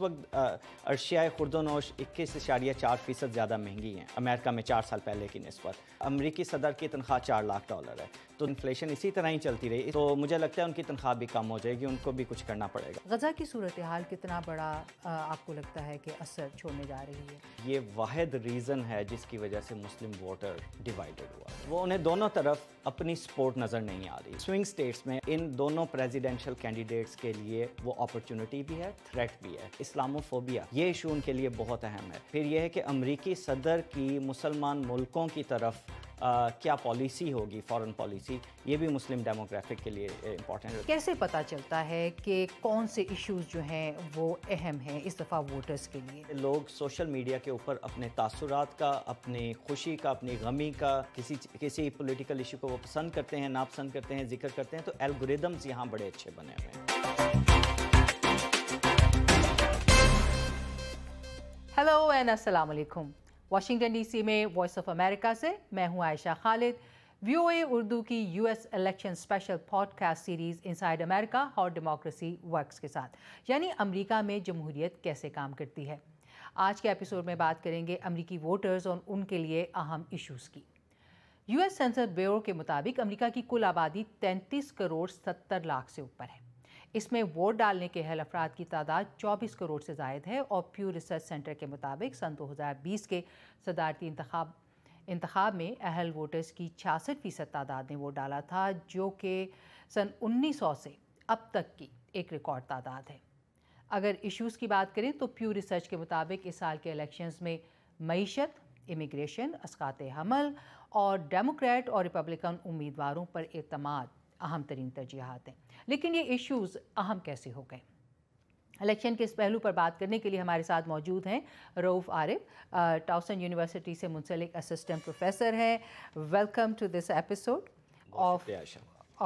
वक्त अर्शियाए खुर्दोनोश इक्कीस इशारिया चार फीसद ज़्यादा महंगी हैं अमेरिका में चार साल पहले की नस्बत अमरीकी सदर की तनख्वाह चार लाख डॉलर है तो इन्फ्लेशन इसी तरह ही चलती रही तो मुझे लगता है उनकी तनख्वाह भी कम हो जाएगी उनको भी कुछ करना पड़ेगा गजा की सूरत हाल कितना बड़ा आपको लगता है कि असर छोड़ने जा रही है ये वाद रीज़न है जिसकी वजह से मुस्लिम वोटर डिवाइडेड हुआ वो उन्हें दोनों तरफ अपनी सपोर्ट नज़र नहीं आ रही स्विंग स्टेट्स में इन दोनों प्रेसिडेंशियल कैंडिडेट्स के लिए वो अपॉर्चुनिटी भी है थ्रेट भी है इस्लामोफोबिया ये इशू उनके लिए बहुत अहम है फिर यह है कि अमरीकी सदर की मुसलमान मुल्कों की तरफ क्या पॉलिसी होगी फॉरेन पॉलिसी ये भी मुस्लिम डेमोग्राफिक के लिए इम्पॉर्टेंट है कैसे पता चलता है कि कौन से इश्यूज जो हैं वो अहम हैं इस दफ़ा वोटर्स के लिए लोग सोशल मीडिया के ऊपर अपने तासुरात का अपनी खुशी का अपनी गमी का किसी किसी पोलिटिकल इशू को वो पसंद करते हैं नापसंद करते हैं जिक्र करते हैं तो एल्गोरिदम्स यहाँ बड़े अच्छे बने हुए हैं हेलो एंड असलकुम वाशिंगटन डीसी में वॉइस ऑफ अमेरिका से मैं हूं आयशा खालिद वीओए उर्दू की US election special podcast series inside America how democracy works के साथ यानी अमेरिका में जमहूरियत कैसे काम करती है आज के एपिसोड में बात करेंगे अमरीकी वोटर्स और उनके लिए अहम इश्यूज़ की यूएस सेंसर ब्यूरो के मुताबिक अमेरिका की कुल आबादी 33 करोड़ 70 लाख से ऊपर है इसमें वोट डालने के अहल अफराद की तादाद 24 करोड़ से जायद है और प्यू रिसर्च सेंटर के मुताबिक सन 2020 के सदारती इंतब में अहल वोटर्स की छियासठ फ़ीसद तादाद ने वोट डाला था जो कि सन 1900 से अब तक की एक रिकॉर्ड तादाद है अगर इश्यूज़ की बात करें तो प्यू रिसर्च के मुताबिक इस साल के इलेक्शंस में मीशत इमिग्रेशन असकात हमल और डेमोक्रेट और रिपब्लिकन उम्मीदवारों पर अतमाद अहम तरीन तरजीहत हैं लेकिन ये इश्यूज़ अहम कैसे हो गए इलेक्शन के इस पहलू पर बात करने के लिए हमारे साथ मौजूद हैं रऊफ़ आरिफ टाउसन यूनिवर्सिटी से मुंसलिक असिस्टेंट प्रोफेसर हैं welcome to this episode of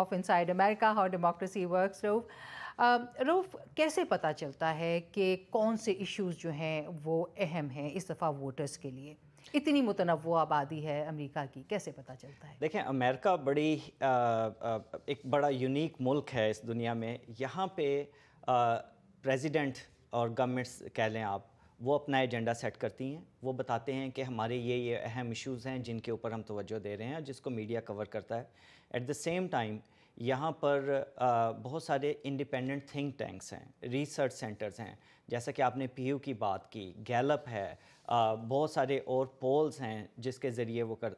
of inside America how democracy work Rauf Rauf कैसे पता चलता है कि कौन से इश्यूज़ जो हैं वो अहम हैं इस दफ़ा वोटर्स के लिए इतनी मुतनव आबादी है अमेरिका की कैसे पता चलता है देखें अमेरिका बड़ी आ, आ, एक बड़ा यूनिक मुल्क है इस दुनिया में यहाँ पे प्रेसिडेंट और गवर्नमेंट्स कह लें आप वो अपना एजेंडा सेट करती हैं वो बताते हैं कि हमारे ये ये अहम इश्यूज़ हैं जिनके ऊपर हम तवज्जो दे रहे हैं और जिसको मीडिया कवर करता है एट द सेम टाइम यहाँ पर बहुत सारे इंडिपेंडेंट थिंक टैंक्स हैं रिसर्च सेंटर्स हैं जैसा कि आपने पीयू की बात की गैलप है बहुत सारे और पोल्स हैं जिसके ज़रिए वो कर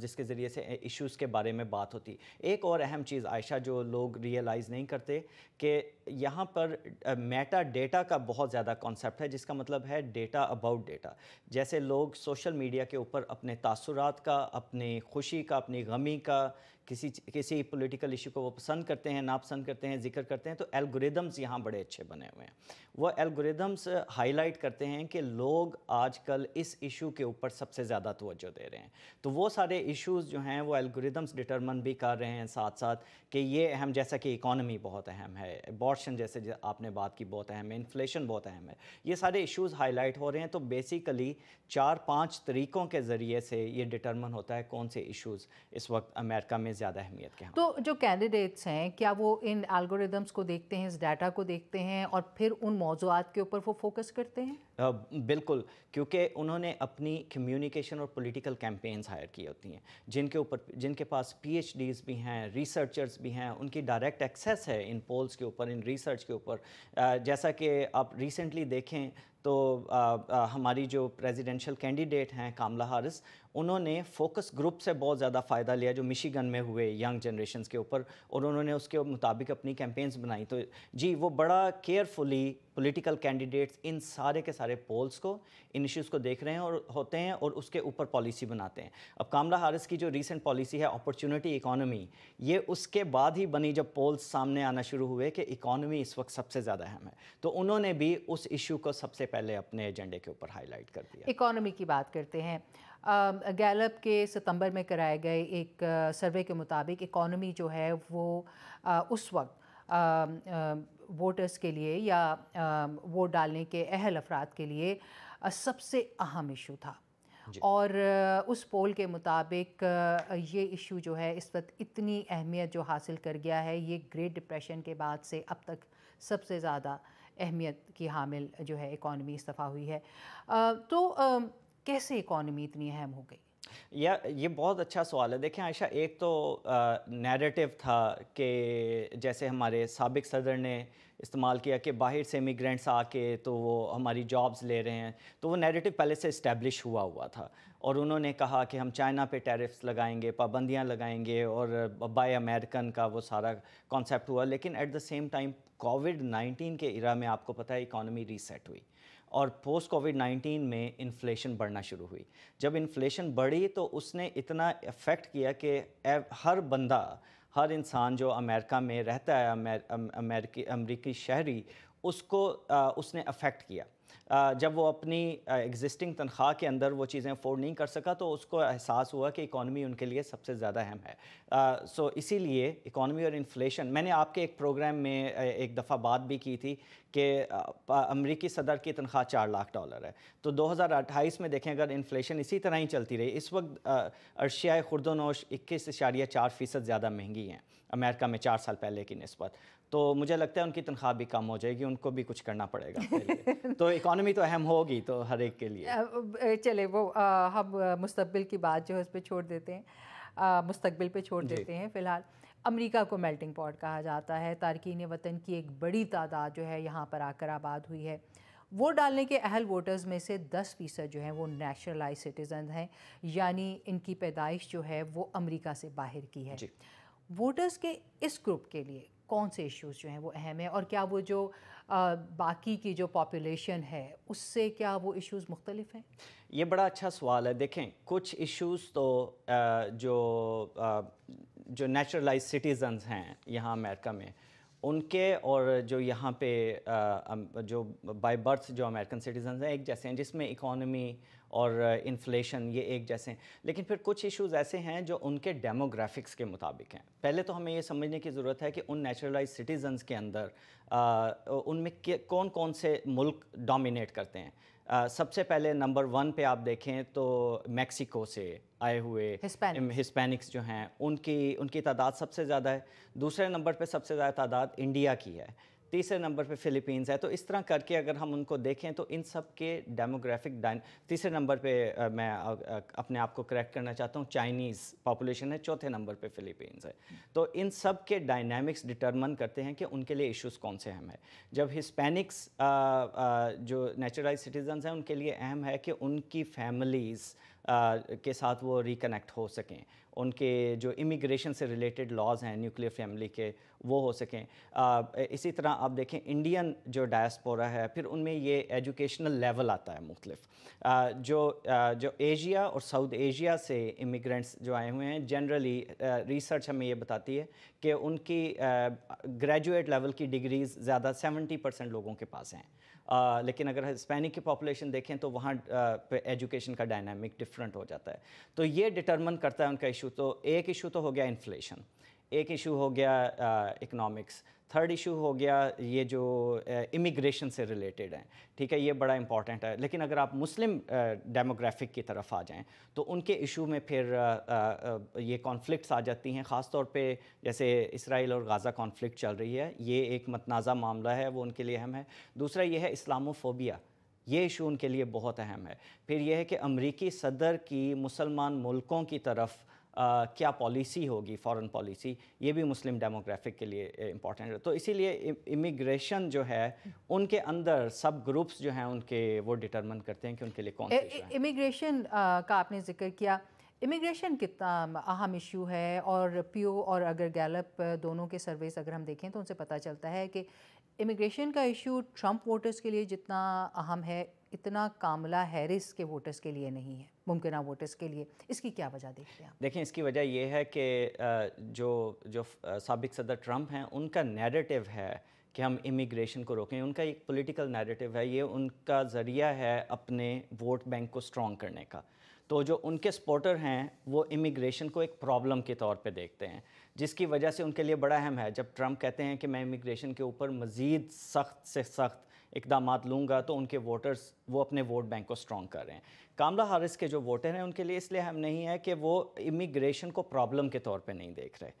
जिसके ज़रिए से इश्यूज़ के बारे में बात होती एक और अहम चीज़ आयशा जो लोग रियलाइज़ नहीं करते कि यहाँ पर मेटा डेटा का बहुत ज़्यादा कॉन्सेप्ट है जिसका मतलब है डेटा अबाउट डेटा जैसे लोग सोशल मीडिया के ऊपर अपने तासुरात का अपनी खुशी का अपनी गमी का किसी किसी पॉलिटिकल इशू को वो पसंद करते हैं नापसंद करते हैं जिक्र करते हैं तो एल्गोरिदम्स यहाँ बड़े अच्छे बने हुए हैं वो एल्गोरिदम्स हाईलाइट करते हैं कि लोग आजकल इस इशू के ऊपर सबसे ज़्यादा तोज्जो दे रहे हैं तो वो सारे इश्यूज़ जो हैं वो एल्गोरिदम्स डिटर्मन भी कर रहे हैं साथ साथ कि ये अहम जैसा कि इकानमी बहुत अहम है एबॉर्शन जैसे आपने बात की बहुत अहम है इन्फ्लेशन बहुत अहम है ये सारे इशूज़ हाईलाइट हो रहे हैं तो बेसिकली चार पाँच तरीक़ों के ज़रिए से ये डिटर्मन होता है कौन से इशूज़ इस वक्त अमेरिका में ज़्यादा अहमियत के तो जो कैंडिडेट्स हैं क्या वो इन एल्गोरिदम्स को देखते हैं इस डाटा को देखते हैं और फिर उन मौजूद के ऊपर वो फोकस करते हैं बिल्कुल क्योंकि उन्होंने अपनी कम्युनिकेशन और पॉलिटिकल कैंपेन्स हायर की होती हैं जिनके ऊपर जिनके पास पीएचडीज भी हैं रिसर्चर्स भी हैं उनकी डायरेक्ट एक्सेस है इन पोल्स के ऊपर इन रिसर्च के ऊपर जैसा कि आप रिसेंटली देखें तो आ, आ, हमारी जो प्रेसिडेंशियल कैंडिडेट हैं कामला हारिस उन्होंने फोकस ग्रुप से बहुत ज़्यादा फ़ायदा लिया जो मिशीगन में हुए यंग जनरेशन के ऊपर और उन्होंने उसके मुताबिक अपनी कैंपेन्स बनाई तो जी वो बड़ा केयरफुली पॉलिटिकल कैंडिडेट्स इन सारे के सारे पोल्स को इन इश्यूज़ को देख रहे हैं और होते हैं और उसके ऊपर पॉलिसी बनाते हैं अब कामला हारिस की जो रीसेंट पॉलिसी है अपॉर्चुनिटी इकॉनमी ये उसके बाद ही बनी जब पोल्स सामने आना शुरू हुए कि इकॉनमी इस वक्त सबसे ज़्यादा अहम है तो उन्होंने भी उस इशू को सबसे पहले अपने एजेंडे के ऊपर हाईलाइट कर दिया इकोनॉमी की बात करते हैं गैलप के सितंबर में कराए गए एक सर्वे के मुताबिक इकॉनमी जो है वो उस वक्त वोटर्स के लिए या वोट डालने के अहल अफराद के लिए सबसे अहम इशू था और उस पोल के मुताबिक ये इशू जो है इस वक्त इतनी अहमियत जो हासिल कर गया है ये ग्रेट डिप्रेशन के बाद से अब तक सबसे ज़्यादा अहमियत की हामिल जो है इकॉनमी इस्तीफा हुई है तो कैसे इकॉनमी इतनी अहम हो गई या ये बहुत अच्छा सवाल है देखें आयशा एक तो नैरेटिव था कि जैसे हमारे सबक सदर ने इस्तेमाल किया कि बाहर से इमिग्रेंट्स आके तो वो हमारी जॉब्स ले रहे हैं तो वो नैरेटिव पहले से इस्टेब्लिश हुआ हुआ था और उन्होंने कहा कि हम चाइना पे टैरिफ्स लगाएंगे पाबंदियाँ लगाएंगे और बाय अमेरिकन का वो सारा कॉन्सेप्ट हुआ लेकिन at the same time COVID nineteen के इरा में आपको पता है इकानमी रीसेट हुई और पोस्ट कोविड 19 में इन्फ्लेशन बढ़ना शुरू हुई जब इन्फ्लेशन बढ़ी तो उसने इतना इफ़ेक्ट किया कि हर बंदा हर इंसान जो अमेरिका में रहता है अमेर, अमेरिकी अमरीकी शहरी उसको आ, उसने अफेक्ट किया जब वो अपनी एग्जिस्टिंग तनख्वाह के अंदर वो चीज़ें अफोर्ड नहीं कर सका तो उसको एहसास हुआ कि इकानमी उनके लिए सबसे ज़्यादा अहम है सो इसी इसीलिए इकानमी और इन्फ्लेशन मैंने आपके एक प्रोग्राम में एक दफ़ा बात भी की थी कि अमरीकी सदर की तनख्वाह चार लाख डॉलर है तो दो हज़ार अट्ठाईस में देखें अगर इन्फ्लेशन इसी तरह ही चलती रही इस वक्त अर्शिया खुर्दनोश इक्कीस इशारिया चार फ़ीसद ज़्यादा महंगी हैं अमेरिका में चार साल पहले की नस्बत तो मुझे लगता है उनकी तनख्वाह भी कम हो जाएगी उनको भी कुछ करना पड़ेगा तो इकोनॉमी तो अहम होगी तो हर एक के लिए चले वो आ, हम मुस्तबिल की बात जो है उस पर छोड़ देते हैं मुस्तबिल पे छोड़ देते हैं फ़िलहाल अमेरिका को मेल्टिंग पॉट कहा जाता है तारकिन वतन की एक बड़ी तादाद जो है यहाँ पर आकर आबाद हुई है वोट डालने के अहल वोटर्स में से 10 फीसद जो हैं वो नेशनलाइज सिटीज़न हैं यानी इनकी पैदाइश जो है वो अमेरिका से बाहर की है वोटर्स के इस ग्रुप के लिए कौन से इश्यूज जो हैं वो अहम हैं और क्या वो जो आ, बाकी की जो पॉपुलेशन है उससे क्या वो इश्यूज मुख्तलिफ हैं ये बड़ा अच्छा सवाल है देखें कुछ इश्यूज तो आ, जो आ, जो नेचुरलाइज सिटीजन्स हैं यहाँ अमेरिका में उनके और जो यहाँ पे जो बाय बर्थ जो अमेरिकन सिटीजन हैं एक जैसे हैं जिसमें इकॉनमी और इन्फ्लेशन ये एक जैसे हैं लेकिन फिर कुछ इश्यूज ऐसे हैं जो उनके डेमोग्राफिक्स के मुताबिक हैं पहले तो हमें ये समझने की ज़रूरत है कि उन नेचुरलाइज सिटीजन्स के अंदर उनमें कौन कौन से मुल्क डोमिनेट करते हैं सबसे पहले नंबर वन पे आप देखें तो मैक्सिको से आए हुए हिस्पैनिक्स जो हैं उनकी उनकी तादाद सबसे ज़्यादा है दूसरे नंबर पे सबसे ज़्यादा तादाद इंडिया की है तीसरे नंबर पे फिलीपींस है तो इस तरह करके अगर हम उनको देखें तो इन सब के डेमोग्राफिक तीसरे नंबर पे मैं अपने आप को करेक्ट करना चाहता हूँ चाइनीज़ पॉपुलेशन है चौथे नंबर पे फिलीपींस है तो इन सब के डायनामिक्स डिटर्मन करते हैं कि उनके लिए इश्यूज कौन से अहम है जब हिस्पैनिक्स जो नेचुरलाइज सिटीजन हैं उनके लिए अहम है कि उनकी फैमिलीज़ के साथ वो रिकनेक्ट हो सकें उनके जो इमिग्रेशन से रिलेटेड लॉज हैं न्यूक्लियर फैमिली के वो हो सकें इसी तरह आप देखें इंडियन जो डायस्पोरा है फिर उनमें ये एजुकेशनल लेवल आता है मुख्तलिफ जो आ, जो एशिया और साउथ एशिया से इमिग्रेंट्स जो आए हुए हैं जनरली रिसर्च हमें ये बताती है कि उनकी ग्रेजुएट लेवल की डिग्रीज़ ज़्यादा सेवेंटी परसेंट लोगों के पास हैं आ, लेकिन अगर हिस्पैनिक की पॉपुलेशन देखें तो वहाँ पे एजुकेशन का डायनामिक डिफरेंट हो जाता है तो ये डिटर्मन करता है उनका इशू इशू तो एक इशू तो हो गया इन्फ्लेशन एक इशू हो गया इकोनॉमिक्स थर्ड इशू हो गया ये जो इमिग्रेशन uh, से रिलेटेड हैं ठीक है ये बड़ा इंपॉर्टेंट है लेकिन अगर आप मुस्लिम डेमोग्राफिक uh, की तरफ आ जाएं तो उनके इशू में फिर आ, uh, आ, ये कॉन्फ्लिक्ट्स आ जाती हैं ख़ास तौर पे जैसे इसराइल और गाज़ा कॉन्फ्लिक्ट चल रही है ये एक मतनाज़ा मामला है वो उनके लिए अहम है दूसरा ये है इस्लामोफोबिया ये इशू उनके लिए बहुत अहम है फिर यह है कि अमरीकी सदर की मुसलमान मुल्कों की तरफ़ क्या पॉलिसी होगी फॉरेन पॉलिसी ये भी मुस्लिम डेमोग्राफिक के लिए इम्पॉर्टेंट है तो इसीलिए इमिग्रेशन जो है उनके अंदर सब ग्रुप्स जो हैं उनके वो डिटरमिन करते हैं कि उनके लिए कौन से इमिग्रेशन का आपने जिक्र किया इमिग्रेशन कितना अहम इशू है और पीओ और अगर गैलप दोनों के सर्वेस अगर हम देखें तो उनसे पता चलता है कि इमिग्रेशन का इशू ट्रंप वोटर्स के लिए जितना अहम है इतना कामला हैरिस के वोटर्स के लिए नहीं है मुमकिन वोटर्स के लिए इसकी क्या वजह देखते हैं देखें इसकी वजह यह है कि जो जो सबक सदर ट्रंप हैं उनका नेरेटिव है कि हम इमिग्रेशन को रोकें उनका एक पॉलिटिकल नैरेटिव है ये उनका ज़रिया है अपने वोट बैंक को स्ट्रॉन्ग करने का तो जो उनके सपोर्टर हैं वो इमिग्रेशन को एक प्रॉब्लम के तौर पे देखते हैं जिसकी वजह से उनके लिए बड़ा अहम है जब ट्रंप कहते हैं कि मैं इमिग्रेशन के ऊपर मज़ीद सख्त से सख्त इकदाम लूँगा तो उनके वोटर्स वो अपने वोट बैंक को स्ट्रॉन्ग कर रहे हैं कामला हारिस के जो वोटर हैं उनके लिए इसलिए हम नहीं है कि वो इमिग्रेशन को प्रॉब्लम के तौर पे नहीं देख रहे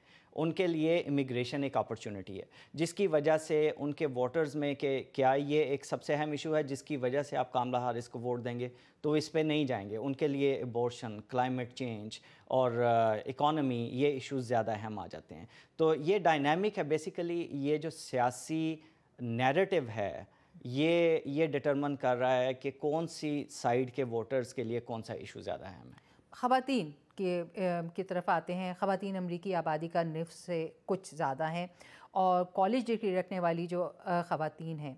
उनके लिए इमिग्रेशन एक अपॉर्चुनिटी है जिसकी वजह से उनके वोटर्स में कि क्या ये एक सबसे अहम इशू है जिसकी वजह से आप कामला हारिस को वोट देंगे तो इस पर नहीं जाएंगे उनके लिए अबॉर्शन क्लाइमेट चेंज और इकॉनमी uh, ये इशूज़ ज़्यादा अहम आ जाते हैं तो ये डायनामिक है बेसिकली ये जो सियासी नेरेटिव है ये ये डिटर्मन कर रहा है कि कौन सी साइड के वोटर्स के लिए कौन सा इशू ज़्यादा है हमें ख़वान के की तरफ आते हैं ख़वान अमरीकी आबादी का निफ से कुछ ज़्यादा हैं और कॉलेज डिग्री रखने वाली जो ख़वान हैं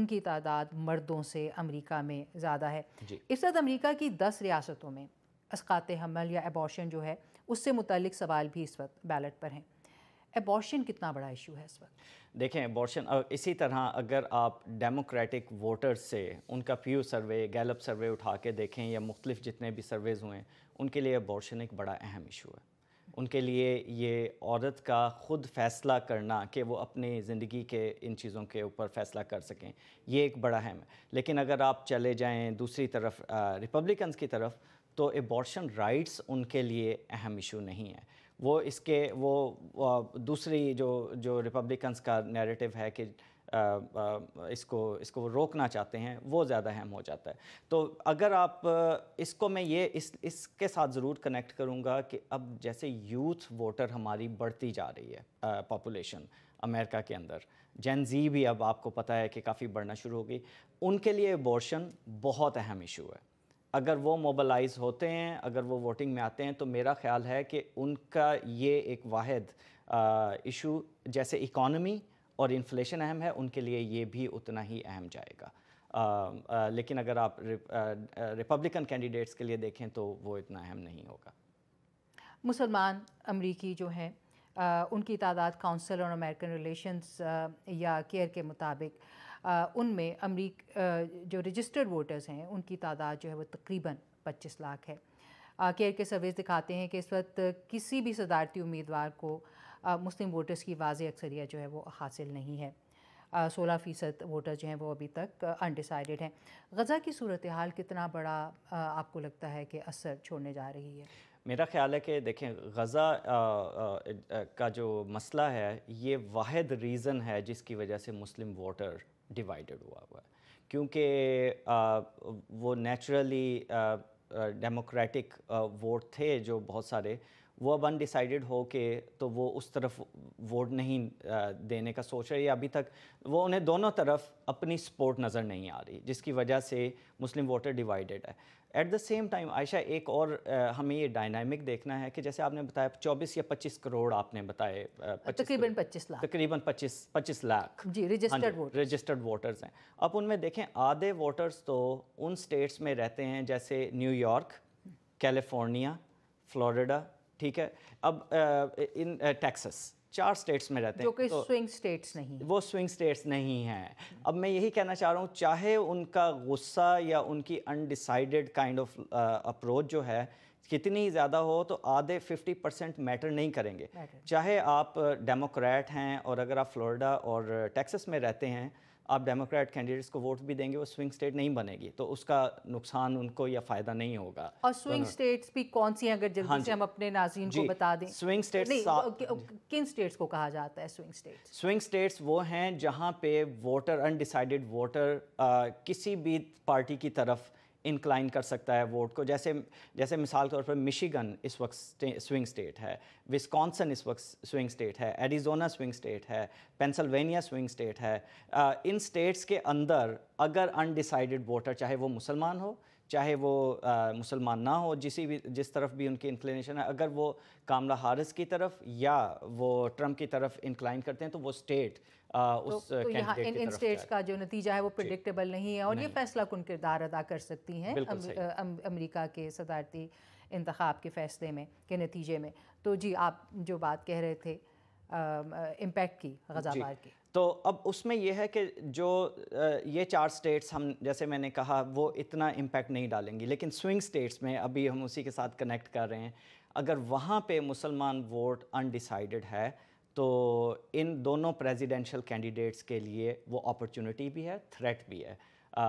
उनकी तादाद मर्दों से अमरीका में ज़्यादा है इस वक्त अमरीका की दस रियासतों में असक़ात हमल या एबॉशन जो है उससे मुतलिक सवाल भी इस वक्त बैलट पर हैं एबॉर्शन कितना बड़ा इशू है इस वक्त देखें एबॉर्शन इसी तरह अगर आप डेमोक्रेटिक वोटर्स से उनका प्यू सर्वे गैलप सर्वे उठा के देखें या मुख्तलिफ जितने भी सर्वेज हुए उनके लिए एबॉर्शन एक बड़ा अहम इशू है उनके लिए ये औरत का ख़ुद फ़ैसला करना कि वो अपनी ज़िंदगी के इन चीज़ों के ऊपर फ़ैसला कर सकें ये एक बड़ा अहम है लेकिन अगर आप चले जाएं दूसरी तरफ रिपब्लिकन्स की तरफ तो एबॉर्शन राइट्स उनके लिए अहम इशू नहीं है वो इसके वो दूसरी जो जो रिपब्लिकन्स का नैरेटिव है कि आ, आ, इसको इसको वो रोकना चाहते हैं वो ज़्यादा अहम हो जाता है तो अगर आप इसको मैं ये इस इसके साथ ज़रूर कनेक्ट करूँगा कि अब जैसे यूथ वोटर हमारी बढ़ती जा रही है पॉपुलेशन अमेरिका के अंदर जैन जी भी अब आपको पता है कि काफ़ी बढ़ना शुरू होगी उनके लिए बोर्शन बहुत अहम इशू है अगर वो मोबलाइज होते हैं अगर वो वोटिंग में आते हैं तो मेरा ख्याल है कि उनका ये एक वाद इशू जैसे इकॉनमी और इन्फ्लेशन अहम है उनके लिए ये भी उतना ही अहम जाएगा आ, आ, लेकिन अगर आप आ, रिपब्लिकन कैंडिडेट्स के लिए देखें तो वो इतना अहम नहीं होगा मुसलमान अमरीकी जो हैं उनकी तादाद काउंसिल और अमेरिकन रिलेशंस या केयर के मुताबिक उनमें अमरीक जो रजिस्टर्ड वोटर्स हैं उनकी तादाद जो है वो तकरीबन पच्चीस लाख है केयर के सर्वेस दिखाते हैं कि इस वक्त किसी भी सदारती उम्मीदवार को मुस्लिम वोटर्स की वाज अक्सरियत जो है वो हासिल नहीं है सोलह फ़ीसद वोटर जो हैं वो अभी तक अनडिसाइडेड हैं गज़ा की सूरत हाल कितना बड़ा आपको लगता है कि असर छोड़ने जा रही है मेरा ख्याल है कि देखें गज़ा का जो मसला है ये वाद रीज़न है जिसकी वजह से मुस्लिम वोटर डिवाइडेड हुआ हुआ है क्योंकि वो नेचुरली डेमोक्रेटिक वोट थे जो बहुत सारे वो अब अनडिसाइडेड हो के तो वो उस तरफ वोट नहीं देने का सोच रहे या अभी तक वो उन्हें दोनों तरफ अपनी सपोर्ट नज़र नहीं आ रही जिसकी वजह से मुस्लिम वोटर डिवाइडेड है at the same time Ayesha एक और आ, हमें ये डायनामिक देखना है कि जैसे आपने बताया 24 या 25 करोड़ आपने बताए तकरीबन 25 लाख तकरीबन 25 25 लाख जी रजिस्टर्ड रजिस्टर्ड वोटर्स हैं अब उनमें देखें आधे वोटर्स तो उन स्टेट्स में रहते हैं जैसे न्यूयॉर्क कैलिफोर्निया फ्लोरिडा ठीक है अब आ, इन टेक्सस चार स्टेट्स में रहते हैं जो कि तो स्विंग स्टेट्स नहीं वो स्विंग स्टेट्स नहीं हैं अब मैं यही कहना चाह रहा हूँ चाहे उनका गुस्सा या उनकी अनडिसाइडेड काइंड ऑफ अप्रोच जो है कितनी ही ज़्यादा हो तो आधे 50 परसेंट मैटर नहीं करेंगे चाहे आप डेमोक्रेट हैं और अगर आप फ्लोरिडा और टेक्सस में रहते हैं आप डेमोक्रेट कैंडिडेट्स को वोट भी देंगे वो स्विंग स्टेट नहीं बनेगी तो उसका नुकसान उनको या फायदा नहीं होगा और स्विंग तो स्टेट्स भी कौन सी हैं अगर जल्दी हाँ से हम अपने नाजीन को बता दें स्विंग स्टेट्स किन स्टेट्स को कहा जाता है स्विंग स्टेट स्विंग स्टेट्स वो हैं जहाँ पे वोटर अनडिसाइडेड वोटर किसी भी पार्टी की तरफ आ, इंक्लाइन कर सकता है वोट को जैसे जैसे मिसाल के तौर पर मिशिगन इस वक्त स्विंग स्टेट है विस्कॉन्सन इस वक्त स्विंग स्टेट है एडिजोना स्विंग स्टेट है पेंसिल्वेनिया स्विंग स्टेट है इन स्टेट्स के अंदर अगर अनडिसाइडेड वोटर चाहे वो मुसलमान हो चाहे वो मुसलमान ना हो जिस भी जिस तरफ भी उनकी इंक्लिनेशन है अगर वो कामला हारिस की तरफ या वो ट्रंप की तरफ इंक्लाइन करते हैं तो वो स्टेट आ, तो उस तो, तो यहाँ इन, स्टेट्स का जो नतीजा है वो प्रडिक्टेबल नहीं है और ये फैसला कन किरदार अदा कर सकती हैं अमरीका के सदारती इंतब के फैसले में के नतीजे में तो जी आप जो बात कह रहे थे इम्पैक्ट की गजाबार की तो अब उसमें यह है कि जो ये चार स्टेट्स हम जैसे मैंने कहा वो इतना इम्पैक्ट नहीं डालेंगी लेकिन स्विंग स्टेट्स में अभी हम उसी के साथ कनेक्ट कर रहे हैं अगर वहाँ पे मुसलमान वोट अनडिसाइडेड है तो इन दोनों प्रेसिडेंशियल कैंडिडेट्स के लिए वो अपॉर्चुनिटी भी है थ्रेट भी है आ,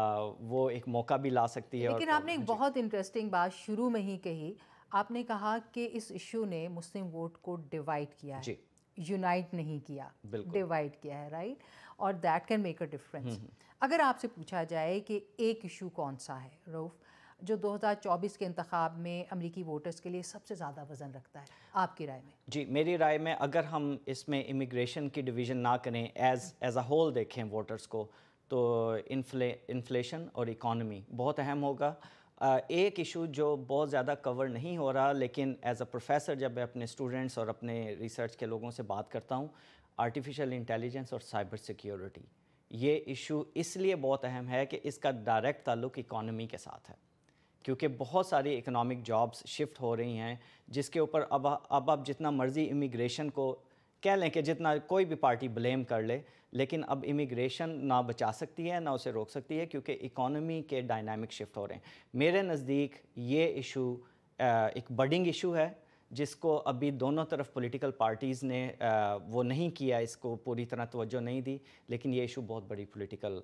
वो एक मौका भी ला सकती है लेकिन आपने एक बहुत इंटरेस्टिंग बात शुरू में ही कही आपने कहा कि इस इशू ने मुस्लिम वोट को डिवाइड किया है यूनाइट नहीं किया डिवाइड किया है राइट और that can make a difference अगर आपसे पूछा जाए कि एक इशू कौन सा है रोफ़ जो 2024 के इंतखब में अमरीकी वोटर्स के लिए सबसे ज़्यादा वजन रखता है आपकी राय में जी मेरी राय में अगर हम इसमें इमिग्रेशन की डिवीज़न ना करें एज एज अ होल देखें वोटर्स को तो इन्फ्ले इन्फ्लेशन और इकॉनमी बहुत अहम होगा एक इशू जो बहुत ज़्यादा कवर नहीं हो रहा लेकिन एज अ प्रोफेसर जब मैं अपने स्टूडेंट्स और अपने रिसर्च के लोगों से बात करता हूँ आर्टिफिशियल इंटेलिजेंस और साइबर सिक्योरिटी ये इशू इसलिए बहुत अहम है कि इसका डायरेक्ट ताल्लुक इकॉनमी के साथ है क्योंकि बहुत सारी इकोनॉमिक जॉब्स शिफ्ट हो रही हैं जिसके ऊपर अब अब आप जितना मर्ज़ी इमिग्रेशन को कह लें कि जितना कोई भी पार्टी ब्लेम कर ले लेकिन अब इमिग्रेशन ना बचा सकती है ना उसे रोक सकती है क्योंकि इकोनॉमी के डायनामिक शिफ्ट हो रहे हैं मेरे नज़दीक ये इशू एक बडिंग इशू है जिसको अभी दोनों तरफ पॉलिटिकल पार्टीज़ ने आ, वो नहीं किया इसको पूरी तरह तवज्जो नहीं दी लेकिन ये इशू बहुत बड़ी पॉलिटिकल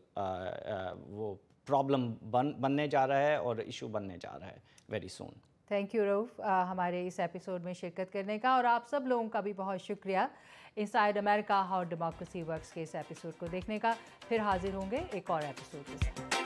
वो प्रॉब्लम बन बनने जा रहा है और इशू बनने जा रहा है very soon thank you Rauf हमारे इस एपिसोड में शिरकत करने का और आप सब लोगों का भी बहुत शुक्रिया inside America how democracy works के इस एपिसोड को देखने का फिर हाजिर होंगे एक और एपिसोड के साथ